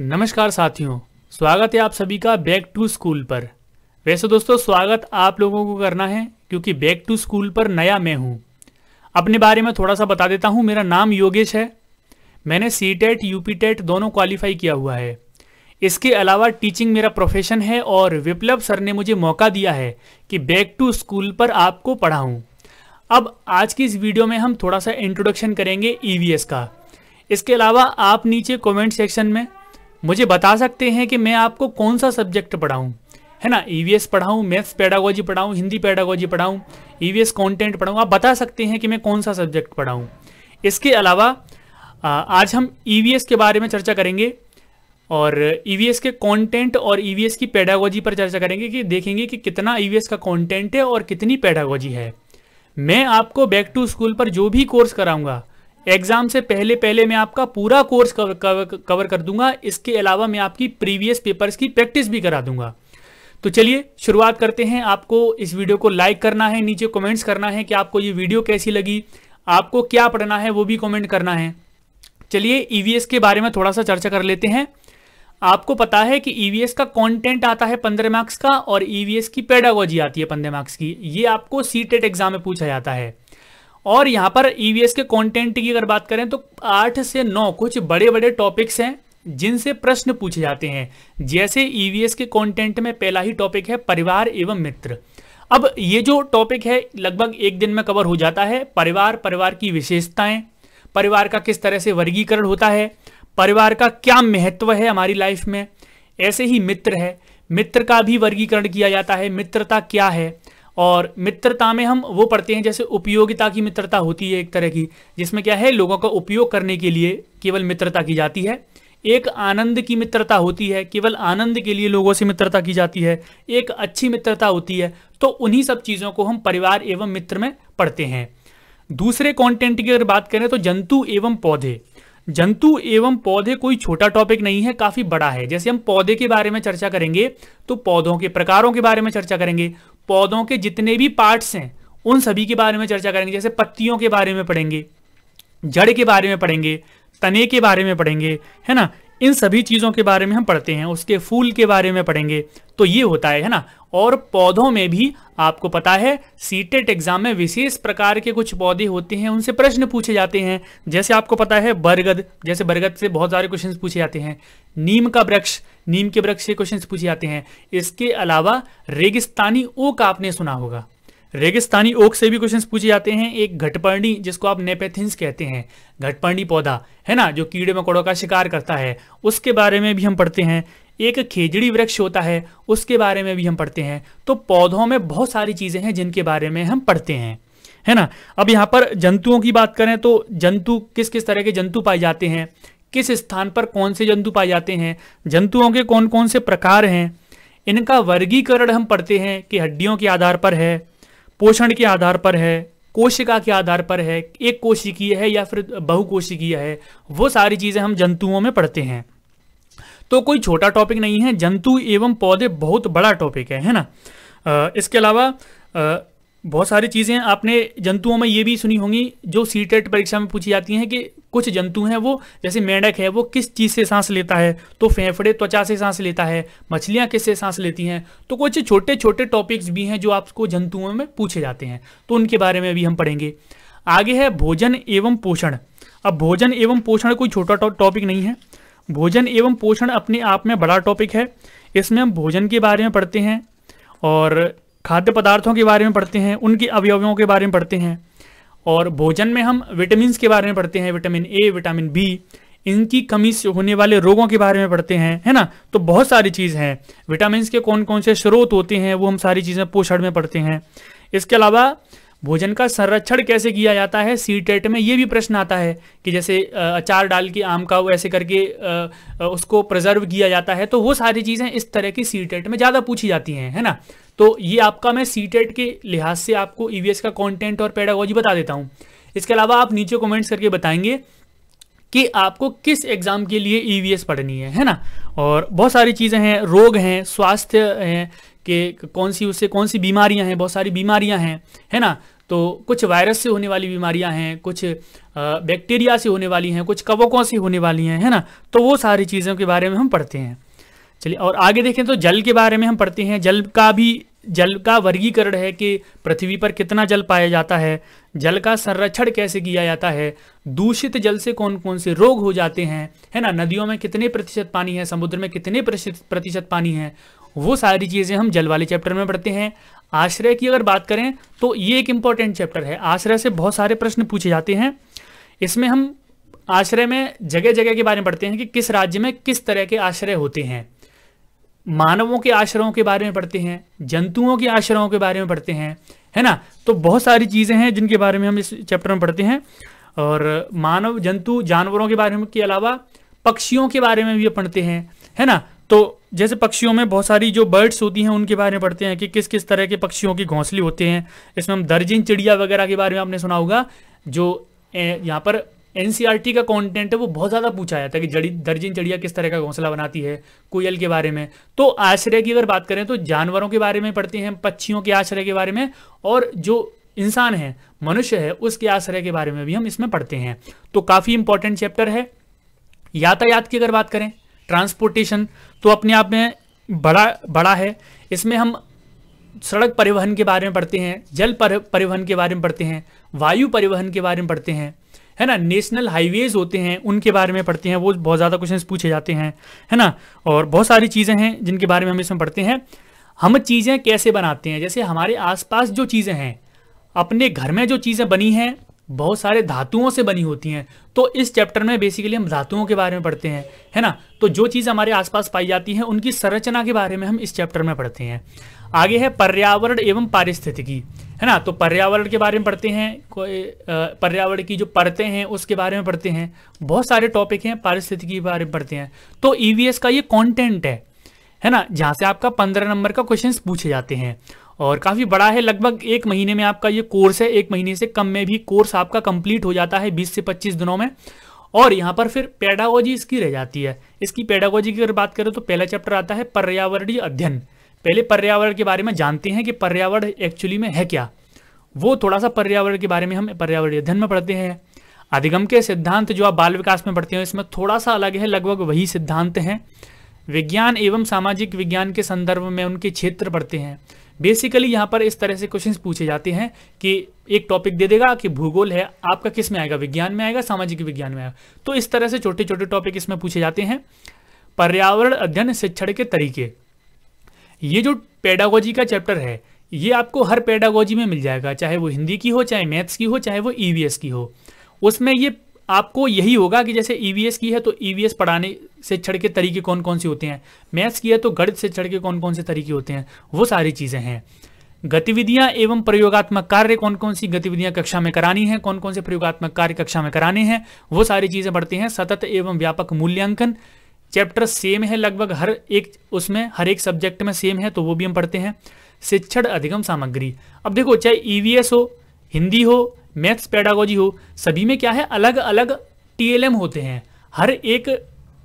नमस्कार साथियों स्वागत है आप सभी का बैक टू स्कूल पर वैसे दोस्तों स्वागत आप लोगों को करना है क्योंकि बैक टू स्कूल पर नया मैं हूँ अपने बारे में थोड़ा सा बता देता हूँ मेरा नाम योगेश है मैंने C TET U P TET दोनों क्वालिफाई किया हुआ है इसके अलावा टीचिंग मेरा प्रोफेशन है और विप्लव सर ने मुझे मौका दिया है कि बैक टू स्कूल पर आपको पढ़ाऊँ अब आज की इस वीडियो में हम थोड़ा सा इंट्रोडक्शन करेंगे ई e का इसके अलावा आप नीचे कमेंट सेक्शन में मुझे बता सकते हैं कि मैं आपको कौन सा सब्जेक्ट पढ़ाऊँ है ना ई वी पढ़ाऊँ मैथ्स पैडागोजी पढ़ाऊँ हिंदी पैडागोजी पढ़ाऊँ ई वी कंटेंट पढ़ाऊँ आप बता सकते हैं कि मैं कौन सा सब्जेक्ट पढ़ाऊँ इसके अलावा आज हम ई e के बारे में चर्चा करेंगे और ई e के कंटेंट और ई e की पैडागोजी पर चर्चा करेंगे कि देखेंगे कि कितना ई का कंटेंट है और कितनी पैडागोजी है मैं आपको बैक टू स्कूल पर जो भी कोर्स कराऊंगा एग्जाम से पहले पहले मैं आपका पूरा कोर्स कवर, कवर, कवर कर दूंगा इसके अलावा मैं आपकी प्रीवियस पेपर्स की प्रैक्टिस भी करा दूंगा तो चलिए शुरुआत करते हैं आपको इस वीडियो को लाइक करना है नीचे कमेंट्स करना है कि आपको ये वीडियो कैसी लगी आपको क्या पढ़ना है वो भी कमेंट करना है चलिए ईवीएस e के बारे में थोड़ा सा चर्चा कर लेते हैं आपको पता है कि ईवीएस e का कंटेंट आता है पंद्रह मार्क्स का और ईवीएस e की पेडागोजी आती है पंद्रह मार्क्स की ये आपको सी टेट एग्जाम में पूछा जाता है और यहाँ पर ईवीएस e के कंटेंट की अगर बात करें तो आठ से नौ कुछ बड़े बड़े टॉपिक्स हैं जिनसे प्रश्न पूछे जाते हैं जैसे ईवीएस e के कंटेंट में पहला ही टॉपिक है परिवार एवं मित्र अब ये जो टॉपिक है लगभग एक दिन में कवर हो जाता है परिवार परिवार की विशेषताएं परिवार का किस तरह से वर्गीकरण होता है परिवार का क्या महत्व है हमारी लाइफ में ऐसे ही मित्र है मित्र का भी वर्गीकरण किया जाता है मित्रता क्या है और मित्रता में हम वो पढ़ते हैं जैसे उपयोगिता की मित्रता होती है एक तरह की जिसमें क्या है लोगों का उपयोग करने के लिए केवल मित्रता की जाती है एक आनंद की मित्रता होती है केवल आनंद के लिए लोगों से मित्रता की जाती है एक अच्छी मित्रता होती है तो उन्हीं सब चीज़ों को हम परिवार एवं मित्र में पढ़ते हैं दूसरे कंटेंट की अगर बात करें तो जंतु एवं पौधे जंतु एवं पौधे कोई छोटा टॉपिक नहीं है काफी बड़ा है जैसे हम पौधे के बारे में चर्चा करेंगे तो पौधों के प्रकारों के बारे में चर्चा करेंगे पौधों के जितने भी पार्ट्स हैं उन सभी के बारे में चर्चा करेंगे जैसे पत्तियों के बारे में पढ़ेंगे जड़ के बारे में पढ़ेंगे तने के बारे में पढ़ेंगे है ना इन सभी चीज़ों के बारे में हम पढ़ते हैं उसके फूल के बारे में पढ़ेंगे तो ये होता है है ना और पौधों में भी आपको पता है सीटेट एग्जाम e में विशेष प्रकार के कुछ पौधे होते हैं उनसे प्रश्न पूछे जाते हैं जैसे आपको पता है बरगद जैसे बरगद से बहुत सारे क्वेश्चन पूछे जाते हैं नीम का वृक्ष नीम के वृक्ष से क्वेश्चन पूछे जाते हैं इसके अलावा रेगिस्तानी ओक आपने सुना होगा रेगिस्तानी ओक से भी क्वेश्चंस पूछे जाते हैं एक घटपर्णी जिसको आप नेपेथिन्स कहते हैं घटपर्णी पौधा है ना जो कीड़े मकोड़ों का शिकार करता है उसके बारे में भी हम पढ़ते हैं एक खेजड़ी वृक्ष होता है उसके बारे में भी हम पढ़ते हैं तो पौधों में बहुत सारी चीज़ें हैं जिनके बारे में हम पढ़ते हैं है ना अब यहाँ पर जंतुओं की बात करें तो जंतु किस किस तरह के जंतु पाए जाते हैं किस स्थान पर कौन से जंतु पाए जाते हैं जंतुओं के कौन कौन से प्रकार हैं इनका वर्गीकरण हम पढ़ते हैं कि हड्डियों के आधार पर है पोषण के आधार पर है कोशिका के आधार पर है एक कोशिकीय है या फिर बहुकोशिकीय है वो सारी चीज़ें हम जंतुओं में पढ़ते हैं तो कोई छोटा टॉपिक नहीं है जंतु एवं पौधे बहुत बड़ा टॉपिक है है ना इसके अलावा बहुत सारी चीज़ें आपने जंतुओं में ये भी सुनी होंगी जो सी टेट परीक्षा में पूछी जाती हैं कि कुछ जंतु हैं वो जैसे मेंढक है वो किस चीज़ से सांस लेता है तो फेफड़े त्वचा से सांस लेता है मछलियाँ किससे सांस लेती हैं तो कुछ छोटे छोटे टॉपिक्स भी हैं जो आपको जंतुओं में पूछे जाते हैं तो उनके बारे में भी हम पढ़ेंगे आगे है भोजन एवं पोषण अब भोजन एवं पोषण कोई छोटा टॉपिक नहीं है भोजन एवं पोषण अपने आप में बड़ा टॉपिक है इसमें हम भोजन के बारे में पढ़ते हैं और खाद्य पदार्थों के बारे में पढ़ते हैं उनके अवयवों के बारे में पढ़ते हैं और भोजन में हम विटामिन के बारे में पढ़ते हैं विटामिन ए विटामिन बी इनकी कमी से होने वाले रोगों के बारे में पढ़ते हैं है ना तो बहुत सारी चीज़ हैं विटामिन के कौन कौन से स्रोत होते हैं वो हम सारी चीज़ें पोषण में पढ़ते हैं इसके अलावा भोजन का संरक्षण कैसे किया जाता है सी टेट में ये भी प्रश्न आता है कि जैसे अचार डाल के आम का ऐसे करके उसको प्रिजर्व किया जाता है तो वो सारी चीज़ें इस तरह की सी टेट में ज़्यादा पूछी जाती हैं है ना तो ये आपका मैं सी टेट e के लिहाज से आपको ईवीएस e का कंटेंट और पैडागोजी बता देता हूँ इसके अलावा आप नीचे कमेंट्स करके बताएंगे कि आपको किस एग्ज़ाम के लिए ईवीएस e पढ़नी है है ना और बहुत सारी चीज़ें हैं रोग हैं स्वास्थ्य हैं कि कौन सी उससे कौन सी बीमारियां हैं बहुत सारी बीमारियां हैं है ना तो कुछ वायरस से होने वाली बीमारियां हैं कुछ बैक्टीरिया से होने वाली हैं कुछ कवकों से होने वाली हैं है ना तो वो सारी चीज़ों के बारे में हम पढ़ते हैं चलिए और आगे देखें तो जल के बारे में हम पढ़ते हैं जल का भी जल का वर्गीकरण है कि पृथ्वी पर कितना जल पाया जाता है जल का संरक्षण कैसे किया जाता है दूषित जल से कौन कौन से रोग हो जाते हैं है ना नदियों में कितने प्रतिशत पानी है समुद्र में कितने प्रतिशत पानी है वो सारी चीज़ें हम जल वाले चैप्टर में पढ़ते हैं आश्रय की अगर बात करें तो ये एक इम्पॉर्टेंट चैप्टर है आश्रय से बहुत सारे प्रश्न पूछे जाते हैं इसमें हम आश्रय में जगह जगह के बारे में पढ़ते हैं कि किस राज्य में किस तरह के आश्रय होते हैं मानवों के आश्रयों के बारे में पढ़ते हैं जंतुओं के आश्रयों के बारे में पढ़ते हैं है ना तो बहुत सारी चीज़ें हैं जिनके बारे में हम इस चैप्टर में पढ़ते हैं और मानव जंतु जानवरों के बारे में के अलावा पक्षियों के बारे में भी पढ़ते हैं है ना तो जैसे पक्षियों में बहुत सारी जो बर्ड्स होती हैं उनके बारे में पढ़ते हैं कि किस किस तरह के पक्षियों के घोंसले होते हैं इसमें हम दर्जिन चिड़िया वगैरह के बारे में आपने सुना होगा जो यहाँ पर एनसीईआरटी का कंटेंट है वो बहुत ज़्यादा पूछा जाता है कि जड़ी दर्जन चिड़िया किस तरह का घोंसला बनाती है कोयल के बारे में तो आश्रय की अगर बात करें तो जानवरों के बारे में पढ़ते हैं पक्षियों के आश्रय के बारे में और जो इंसान है मनुष्य है उसके आश्रय के बारे में भी हम इसमें पढ़ते हैं तो काफ़ी इंपॉर्टेंट चैप्टर है यातायात की अगर बात करें ट्रांसपोर्टेशन तो अपने आप में बड़ा बड़ा है इसमें हम सड़क परिवहन के बारे में पढ़ते हैं जल परिवहन के बारे में पढ़ते हैं वायु परिवहन के बारे में पढ़ते हैं है ना नेशनल हाईवेज होते हैं उनके बारे में पढ़ते हैं वो बहुत ज़्यादा क्वेश्चन पूछे जाते हैं है ना और बहुत सारी चीज़ें हैं जिनके बारे में हम इसमें पढ़ते हैं हम चीज़ें कैसे बनाते हैं जैसे हमारे आसपास जो चीज़ें हैं अपने घर में जो चीज़ें बनी हैं बहुत सारे धातुओं से बनी होती हैं तो इस चैप्टर में बेसिकली हम धातुओं के बारे में पढ़ते हैं है ना तो जो चीज़ हमारे आसपास पाई जाती है उनकी संरचना के बारे में हम इस चैप्टर में पढ़ते हैं आगे है पर्यावरण एवं पारिस्थितिकी है ना तो पर्यावरण के बारे में पढ़ते हैं कोई पर्यावरण की जो परतें हैं उसके बारे में पढ़ते हैं बहुत सारे टॉपिक हैं पारिस्थितिकी के बारे में पढ़ते हैं तो ईवीएस e का ये कॉन्टेंट है है ना जहाँ से आपका पंद्रह नंबर का क्वेश्चन पूछे जाते हैं और काफ़ी बड़ा है लगभग एक महीने में आपका ये कोर्स है एक महीने से कम में भी कोर्स आपका कंप्लीट हो जाता है बीस से पच्चीस दिनों में और यहाँ पर फिर पेडागोजी इसकी रह जाती है इसकी पेडागोजी की अगर बात करें तो पहला चैप्टर आता है पर्यावरणीय अध्ययन पहले पर्यावरण के बारे में जानते हैं कि पर्यावरण एक्चुअली में है क्या वो थोड़ा सा पर्यावरण के बारे में हम पर्यावरणीय अध्ययन में पढ़ते हैं अधिगम के सिद्धांत जो आप बाल विकास में पढ़ते हैं इसमें थोड़ा सा अलग है लगभग वही सिद्धांत हैं विज्ञान एवं सामाजिक विज्ञान के संदर्भ में उनके क्षेत्र पढ़ते हैं बेसिकली यहाँ पर इस तरह से क्वेश्चन पूछे जाते हैं कि एक टॉपिक दे देगा कि भूगोल है आपका किस में आएगा विज्ञान में आएगा सामाजिक विज्ञान में आएगा तो इस तरह से छोटे छोटे टॉपिक इसमें पूछे जाते हैं पर्यावरण अध्ययन शिक्षण के तरीके ये जो पेडागोजी का चैप्टर है ये आपको हर पेडागोजी में मिल जाएगा चाहे वो हिंदी की हो चाहे मैथ्स की हो चाहे वो ईवीएस e की हो उसमें ये आपको यही होगा कि जैसे ईवीएस e की है तो ईवीएस e पढ़ाने से चढ़ के तरीके कौन कौन से होते हैं मैथ्स किया तो गणित से चढ़ के कौन कौन से तरीके होते हैं वो सारी चीज़ें हैं गतिविधियां एवं प्रयोगात्मक कार्य कौन कौन सी गतिविधियां कक्षा में करानी हैं कौन कौन से प्रयोगात्मक कार्य कक्षा में कराने हैं वो सारी चीज़ें बढ़ते हैं सतत एवं व्यापक मूल्यांकन चैप्टर सेम है लगभग हर एक उसमें हर एक सब्जेक्ट में सेम है तो वो भी हम पढ़ते हैं शिक्षण अधिगम सामग्री अब देखो चाहे ई e हो हिंदी हो मैथ्स पैडागोजी हो सभी में क्या है अलग अलग टी होते हैं हर एक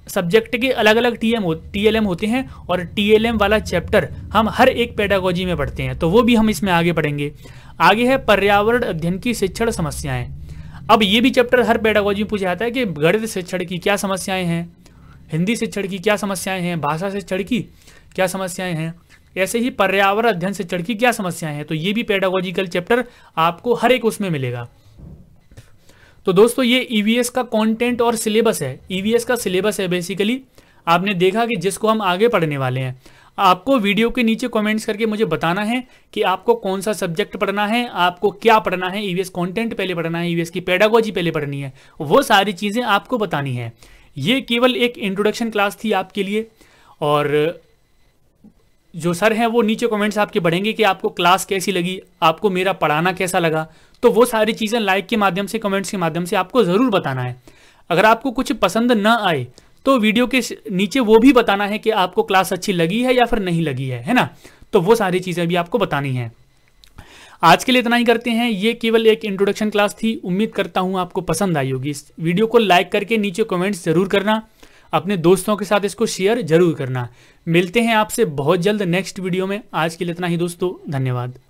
सब्जेक्ट के अलग अलग T M T L M होते हैं और टी एल एम वाला चैप्टर हम हर एक पेडागोजी में पढ़ते हैं तो वो भी हम इसमें आगे पढ़ेंगे आगे है पर्यावरण अध्ययन की शिक्षण समस्याएं अब ये भी चैप्टर हर पेडागोजी में पूछा जाता है कि गणित शिक्षण की क्या समस्याएं हैं हिंदी शिक्षण की क्या समस्याएं हैं भाषा शिक्षण की क्या समस्याएं हैं ऐसे ही पर्यावरण अध्ययन शिक्षण की क्या समस्याएं हैं तो ये भी पेडागोजिकल चैप्टर आपको हर एक उसमें मिलेगा तो दोस्तों ये ईवीएस e का कंटेंट और सिलेबस है ईवीएस e का सिलेबस है बेसिकली आपने देखा कि जिसको हम आगे पढ़ने वाले हैं आपको वीडियो के नीचे कमेंट्स करके मुझे बताना है कि आपको कौन सा सब्जेक्ट पढ़ना है आपको क्या पढ़ना है ईवीएस e कंटेंट पहले पढ़ना है ईवीएस की पेडागोजी पहले पढ़नी है वो सारी चीज़ें आपको बतानी है ये केवल एक इंट्रोडक्शन क्लास थी आपके लिए और जो सर हैं वो नीचे कमेंट्स आपके बढ़ेंगे कि आपको क्लास कैसी लगी आपको मेरा पढ़ाना कैसा लगा तो वो सारी चीज़ें लाइक के माध्यम से कमेंट्स के माध्यम से आपको ज़रूर बताना है अगर आपको कुछ पसंद न आए तो वीडियो के नीचे वो भी बताना है कि आपको क्लास अच्छी लगी है या फिर नहीं लगी है है ना तो वो सारी चीज़ें भी आपको बतानी है आज के लिए इतना ही करते हैं ये केवल एक इंट्रोडक्शन क्लास थी उम्मीद करता हूँ आपको पसंद आई होगी इस वीडियो को लाइक करके नीचे कमेंट्स ज़रूर करना अपने दोस्तों के साथ इसको शेयर जरूर करना मिलते हैं आपसे बहुत जल्द नेक्स्ट वीडियो में आज के लिए इतना ही दोस्तों धन्यवाद